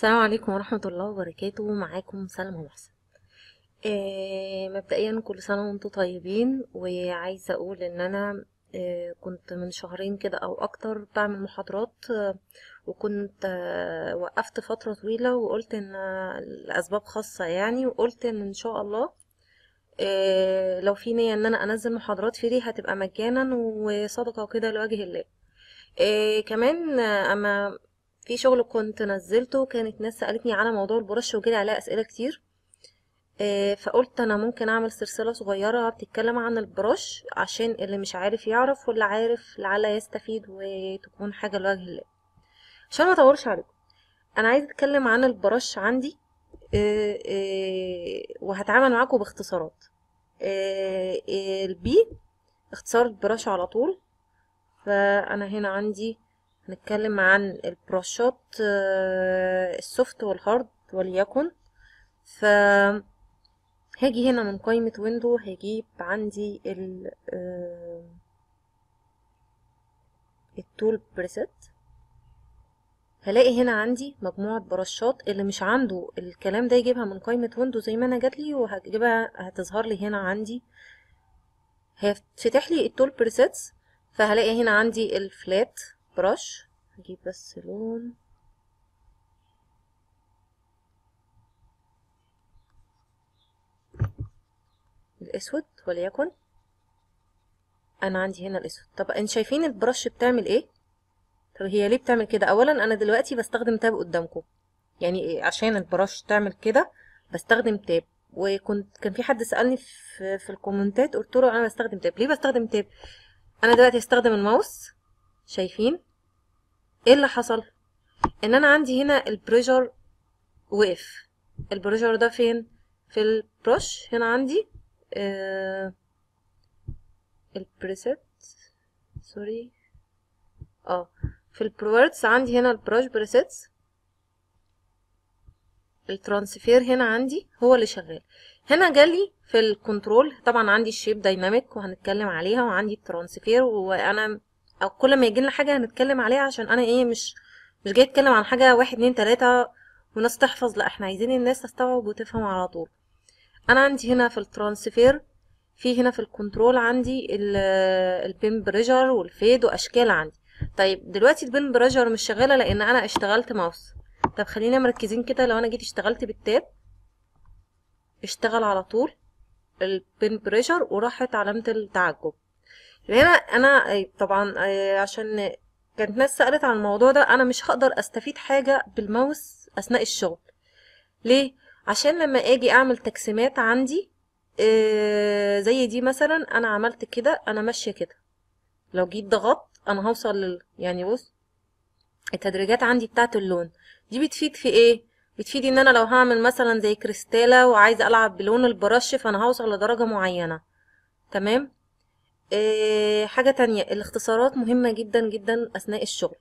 السلام عليكم ورحمة الله وبركاته معاكم سلمى محسن آه مبدئيا كل سنة وانتم طيبين وعايزة اقول ان انا آه كنت من شهرين كده او اكتر بعمل محاضرات آه وكنت آه وقفت فترة طويلة وقلت ان لاسباب خاصة يعني وقلت ان ان شاء الله آه لو في نية ان انا انزل محاضرات فري هتبقى مجانا وصدقة وكده لوجه الله آه كمان اما في شغل كنت نزلته كانت ناس سالتني على موضوع البرش وجالي عليها اسئله كتير آه، فقلت انا ممكن اعمل سلسله صغيره بتتكلم عن البرش عشان اللي مش عارف يعرف واللي عارف لعل يستفيد وتكون حاجه لوجه الله عشان ما اطولش عليكم انا عايزه اتكلم عن البرش عندي آه، آه، وهتعامل معاكم باختصارات البي اختصار البرش على طول فانا هنا عندي نتكلم عن البروشوت آه، السوفت والهارد وليكن ف هاجي هنا من قائمة ويندو هجيب عندي ال آه، التول بريسيت هلاقي هنا عندي مجموعة برشات اللي مش عنده الكلام ده يجيبها من قائمة ويندو زي ما انا جاتلي وهجيبها هتظهر لي هنا عندي هيفتح لي التول بريسيتس فهلاقي هنا عندي الفلات برش هجيب بس لون الاسود وليكن انا عندي هنا الاسود طب انتوا شايفين البرش بتعمل ايه طب هي ليه بتعمل كده اولا انا دلوقتي بستخدم تاب قدامكم يعني عشان البرش تعمل كده بستخدم تاب وكنت كان في حد سالني في, في الكومنتات قلت له انا بستخدم تاب ليه بستخدم تاب انا دلوقتي هستخدم الماوس شايفين ايه اللي حصل ان انا عندي هنا البريشر وقف البريشر ده فين في البروش هنا عندي آه البريسيت سوري اه في البروورتس عندي هنا البروش بريسيتس الترانسفير هنا عندي هو اللي شغال هنا جالي في الكنترول طبعا عندي الشيب دايناميك وهنتكلم عليها وعندي الترانسفير وانا او كل ما يجي لنا حاجه هنتكلم عليها عشان انا ايه مش مش جاي اتكلم عن حاجه واحد اتنين تلاته وناس تحفظ لا احنا عايزين الناس تستوعب وتفهم على طول انا عندي هنا في الترانسفير في هنا في الكنترول عندي البين بريجر والفيد واشكال عندي طيب دلوقتي البين بريجر مش شغاله لان انا اشتغلت ماوس طب خلينا مركزين كده لو انا جيت اشتغلت بالتاب اشتغل على طول البين بريجر وراحت علامة التعجب هنا انا طبعا عشان كانت ناس سألت عن الموضوع ده انا مش هقدر استفيد حاجة بالماوس اثناء الشغل ليه عشان لما اجي اعمل تقسيمات عندي آه، زي دي مثلا انا عملت كده انا ماشية كده لو جيت ضغطت انا هوصل لل... يعني بص التدريجات عندي بتاعة اللون دي بتفيد في ايه بتفيد ان انا لو هعمل مثلا زي كريستالة وعايزة العب بلون البرش فانا هوصل لدرجة معينة تمام آه، حاجة تانية الاختصارات مهمة جدا جدا أثناء الشغل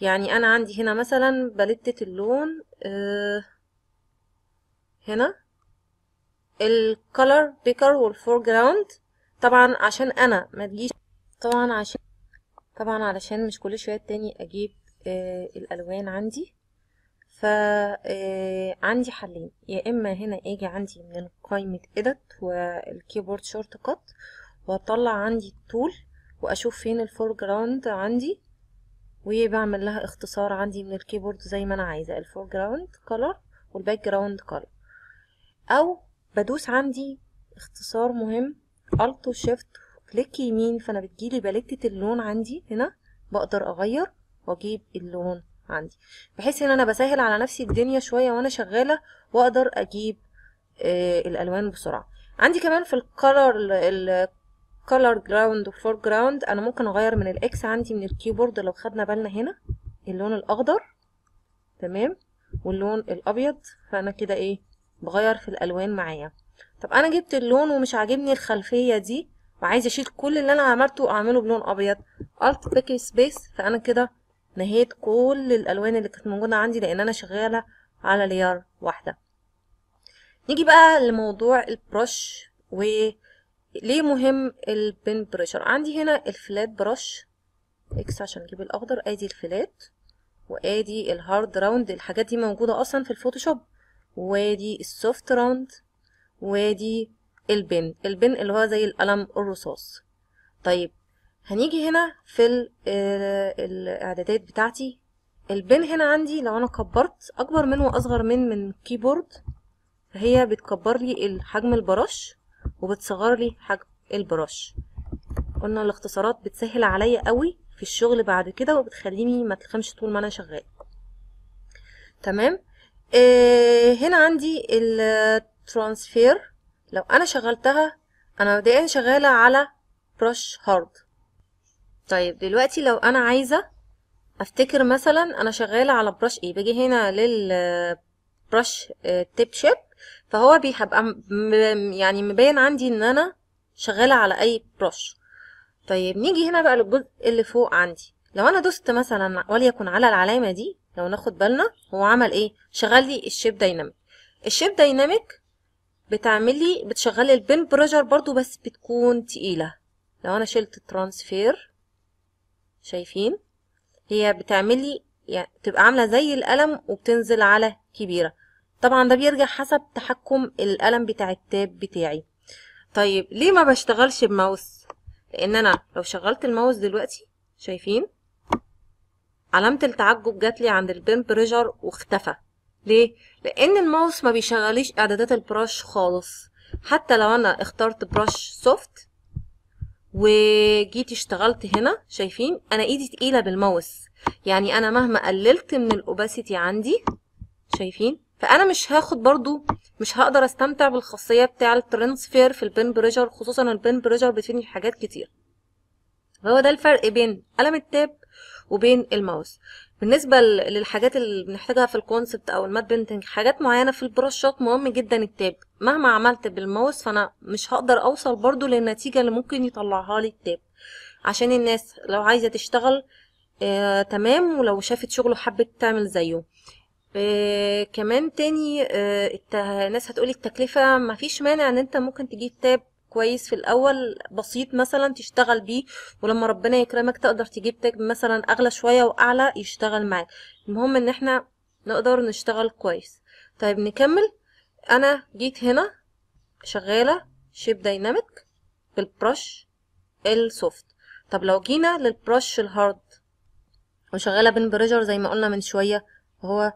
يعني أنا عندي هنا مثلا بلدة اللون آه، هنا الكولر بيكر والفور جراوند طبعا عشان أنا ما تجيش طبعا عشان طبعا علشان مش كل شوية تاني أجيب آه، الألوان عندي عندي حلين يا إما هنا أجي عندي من قائمة إيدت والكيبورد شورت كات واطلع عندي الطول واشوف فين الفور جراوند عندي وبعمل لها اختصار عندي من الكيبورد زي ما انا عايزه الفور جراوند كلر والباك جراوند كلر او بدوس عندي اختصار مهم الت وشيفت كليك يمين فانا بتجيلي باليتة اللون عندي هنا بقدر اغير واجيب اللون عندي بحيث ان انا بسهل على نفسي الدنيا شويه وانا شغاله واقدر اجيب آه الالوان بسرعه عندي كمان في الكلر color ground و foreground انا ممكن اغير من الاكس عندي من الكيبورد لو خدنا بالنا هنا اللون الاخضر تمام واللون الابيض فانا كده ايه بغير في الالوان معايا طب انا جبت اللون ومش عاجبني الخلفيه دي وعايزه اشيل كل اللي انا عملته اعمله بلون ابيض alt بيك space فانا كده نهيت كل الالوان اللي كانت موجوده عندي لان انا شغاله على ليار واحده نيجي بقى لموضوع البرش و ليه مهم البين بريشر عندي هنا الفلات برش اكس عشان اجيب الاخضر ادي الفلات وادي الهارد راوند الحاجات دي موجوده اصلا في الفوتوشوب وادي السوفت راوند وادي البن البن اللي هو زي القلم الرصاص طيب هنيجي هنا في آه، الاعدادات بتاعتي البن هنا عندي لو انا كبرت اكبر من واصغر من من كيبورد فهي بتكبر لي الحجم البرش وبتصغر لي حجم البراش قلنا الاختصارات بتسهل عليا قوي في الشغل بعد كده وبتخليني ما تلخمش طول ما انا شغال تمام آه هنا عندي الترانسفير لو انا شغلتها انا مبدئيا شغاله على برش هارد طيب دلوقتي لو انا عايزه افتكر مثلا انا شغاله على برش ايه باجي هنا للبرش تيب شيب فهو بيبقى يعني مبين عندي ان انا شغالة على اي برش طيب نيجي هنا بقى للجزء اللي فوق عندي لو انا دوست مثلا وليكن على العلامة دي لو ناخد بالنا هو عمل ايه شغل لي الشيب دايناميك الشيب دايناميك بتعمل لي بتشغل البن بريشر برضو بس بتكون تقيلة لو انا شلت ترانسفير شايفين هي بتعمل لي يعني بتبقى عاملة زي القلم وبتنزل على كبيرة طبعا ده بيرجع حسب تحكم القلم بتاع التاب بتاعي طيب ليه ما بشتغلش بماوس لان انا لو شغلت الماوس دلوقتي شايفين علامة التعجب جات لي عند البين بريجر واختفى ليه لان الماوس ما بيشغليش اعدادات البراش خالص حتى لو انا اخترت براش سوفت وجيت اشتغلت هنا شايفين انا ايدي تقيله بالماوس يعني انا مهما قللت من الاوباسيتي عندي شايفين فانا مش هاخد برضو مش هقدر استمتع بالخاصيه بتاع الترانسفير في البين بريشر خصوصا البين بريشر بتفيدني حاجات كتير فهو ده الفرق بين قلم التاب وبين الماوس بالنسبه للحاجات اللي بنحتاجها في الكونسبت او المات بينتنج حاجات معينه في البرشات مهم جدا التاب مهما عملت بالماوس فانا مش هقدر اوصل برضو للنتيجه اللي ممكن يطلعها لي التاب عشان الناس لو عايزه تشتغل آه تمام ولو شافت شغله حبت تعمل زيه آه، كمان تاني آه الناس هتقولي التكلفة مفيش مانع ان انت ممكن تجيب تاب كويس في الاول بسيط مثلا تشتغل بيه ولما ربنا يكرمك تقدر تجيب تاب مثلا اغلى شوية واعلى يشتغل معاك المهم ان احنا نقدر نشتغل كويس طيب نكمل انا جيت هنا شغالة شيب دايناميك بالبرش السوفت طب لو جينا للبرش الهارد وشغالة بين بريجر زي ما قلنا من شوية وهو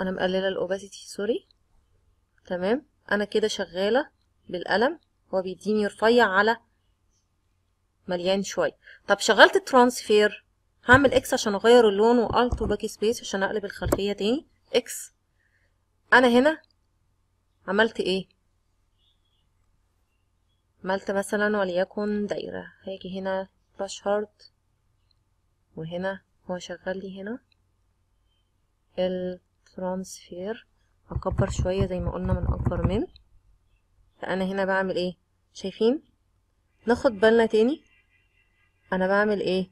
انا مقلله الاوباسيتي سوري تمام انا كده شغاله بالقلم هو بيديني رفيع على مليان شويه طب شغلت الترانسفير هعمل اكس عشان اغير اللون والت وباك سبيس عشان اقلب الخلفيه تاني اكس انا هنا عملت ايه عملت مثلا وليكن دايره هاجي هنا براش هارد وهنا هو شغال لي هنا ال ترانسفير هكبر شوية زي ما قلنا من أكبر من فأنا هنا بعمل إيه شايفين ناخد بالنا تاني أنا بعمل إيه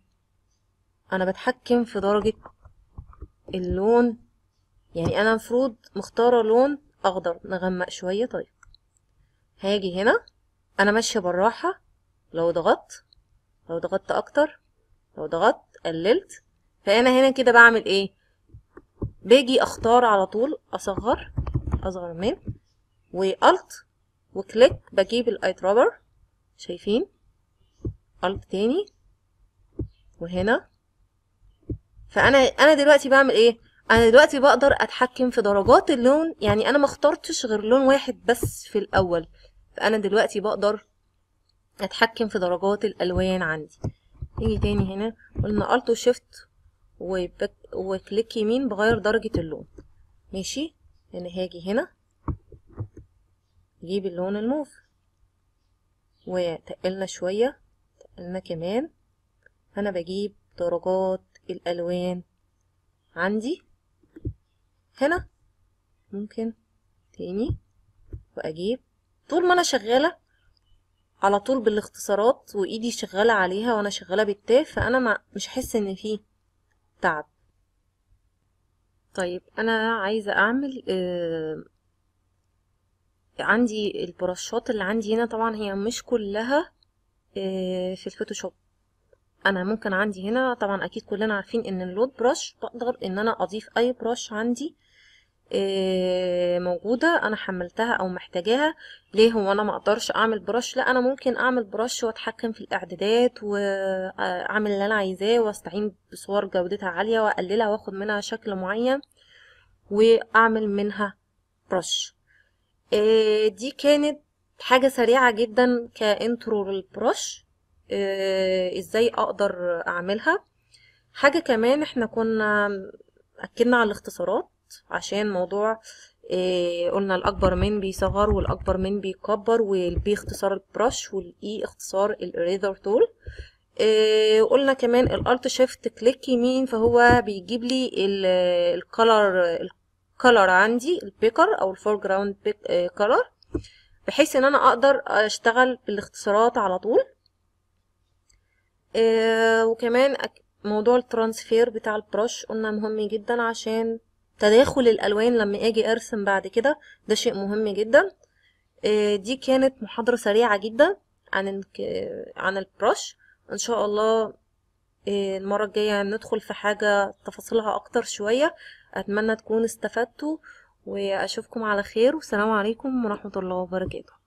أنا بتحكم في درجة اللون يعني أنا المفروض مختارة لون أخضر نغمق شوية طيب هاجي هنا أنا ماشية بالراحة لو ضغطت لو ضغطت أكتر لو ضغطت قللت فأنا هنا كده بعمل إيه باجي اختار على طول اصغر اصغر من والت وكليك بجيب الايت رابر شايفين الت تاني وهنا فانا انا دلوقتي بعمل ايه انا دلوقتي بقدر اتحكم في درجات اللون يعني انا ما اخترتش غير لون واحد بس في الاول فانا دلوقتي بقدر اتحكم في درجات الالوان عندي نيجي تاني هنا قلنا الت وشيفت وبك وكليك يمين بغير درجة اللون ماشي انا هاجي هنا اجيب اللون الموف وتقلنا شوية تقلنا كمان انا بجيب درجات الالوان عندي هنا ممكن تاني واجيب طول ما انا شغالة على طول بالاختصارات وايدي شغالة عليها وانا شغالة بالتاء فانا مش حس ان فيه تعب طيب انا عايزه اعمل آه عندي البرشات اللي عندي هنا طبعا هي مش كلها آه في الفوتوشوب انا ممكن عندي هنا طبعا اكيد كلنا عارفين ان اللود برش بقدر ان انا اضيف اي برش عندي آه، موجودة انا حملتها او محتاجاها ليه هو انا ما اقدرش اعمل برش لا انا ممكن اعمل برش واتحكم في الاعدادات واعمل اللي انا عايزاه واستعين بصور جودتها عالية واقللها واخد منها شكل معين واعمل منها برش آه، دي كانت حاجة سريعة جدا كانترو للبرش آه، ازاي اقدر اعملها حاجة كمان احنا كنا اكدنا على الاختصارات عشان موضوع إيه قلنا الاكبر من بيصغر والاكبر من بيكبر والبي e اختصار البرش والاي اختصار الاريزر تول إيه قلنا كمان الالت شيفت كليك يمين فهو بيجيب لي الكلر الكلر عندي البيكر او الفور جراوند كلر بحيث ان انا اقدر اشتغل بالاختصارات على طول إيه وكمان موضوع الترانسفير بتاع البرش قلنا مهم جدا عشان تداخل الألوان لما أجي أرسم بعد كده ده شيء مهم جدا آه، دي كانت محاضرة سريعة جدا عن عن البرش إن شاء الله آه، المرة الجاية ندخل في حاجة تفاصيلها أكتر شوية أتمنى تكون استفدتوا وأشوفكم على خير والسلام عليكم ورحمة الله وبركاته